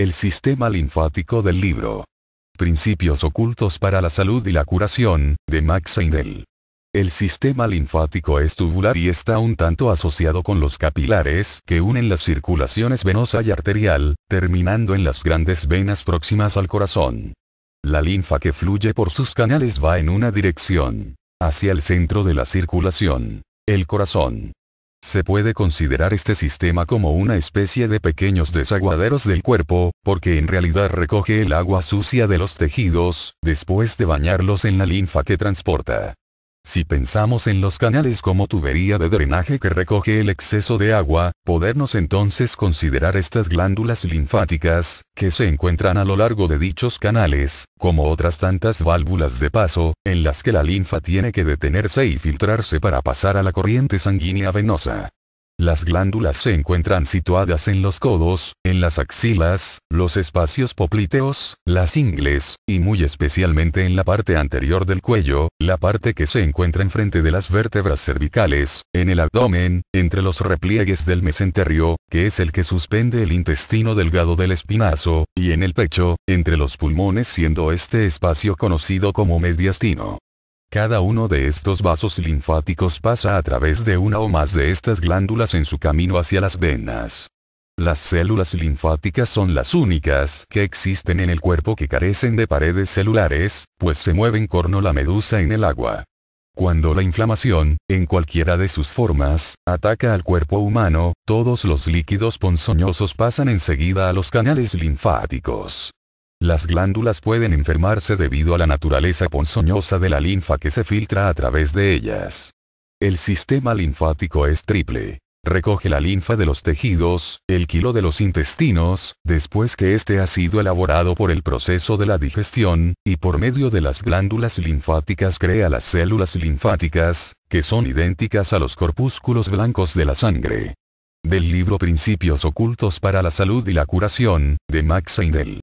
El sistema linfático del libro. Principios ocultos para la salud y la curación, de Max Heindel. El sistema linfático es tubular y está un tanto asociado con los capilares que unen las circulaciones venosa y arterial, terminando en las grandes venas próximas al corazón. La linfa que fluye por sus canales va en una dirección, hacia el centro de la circulación, el corazón. Se puede considerar este sistema como una especie de pequeños desaguaderos del cuerpo, porque en realidad recoge el agua sucia de los tejidos, después de bañarlos en la linfa que transporta. Si pensamos en los canales como tubería de drenaje que recoge el exceso de agua, podernos entonces considerar estas glándulas linfáticas, que se encuentran a lo largo de dichos canales, como otras tantas válvulas de paso, en las que la linfa tiene que detenerse y filtrarse para pasar a la corriente sanguínea venosa. Las glándulas se encuentran situadas en los codos, en las axilas, los espacios popliteos, las ingles, y muy especialmente en la parte anterior del cuello, la parte que se encuentra enfrente de las vértebras cervicales, en el abdomen, entre los repliegues del mesenterio, que es el que suspende el intestino delgado del espinazo, y en el pecho, entre los pulmones siendo este espacio conocido como mediastino. Cada uno de estos vasos linfáticos pasa a través de una o más de estas glándulas en su camino hacia las venas. Las células linfáticas son las únicas que existen en el cuerpo que carecen de paredes celulares, pues se mueven corno la medusa en el agua. Cuando la inflamación, en cualquiera de sus formas, ataca al cuerpo humano, todos los líquidos ponzoñosos pasan enseguida a los canales linfáticos. Las glándulas pueden enfermarse debido a la naturaleza ponzoñosa de la linfa que se filtra a través de ellas. El sistema linfático es triple. Recoge la linfa de los tejidos, el kilo de los intestinos, después que éste ha sido elaborado por el proceso de la digestión, y por medio de las glándulas linfáticas crea las células linfáticas, que son idénticas a los corpúsculos blancos de la sangre. Del libro Principios ocultos para la salud y la curación, de Max Seidel.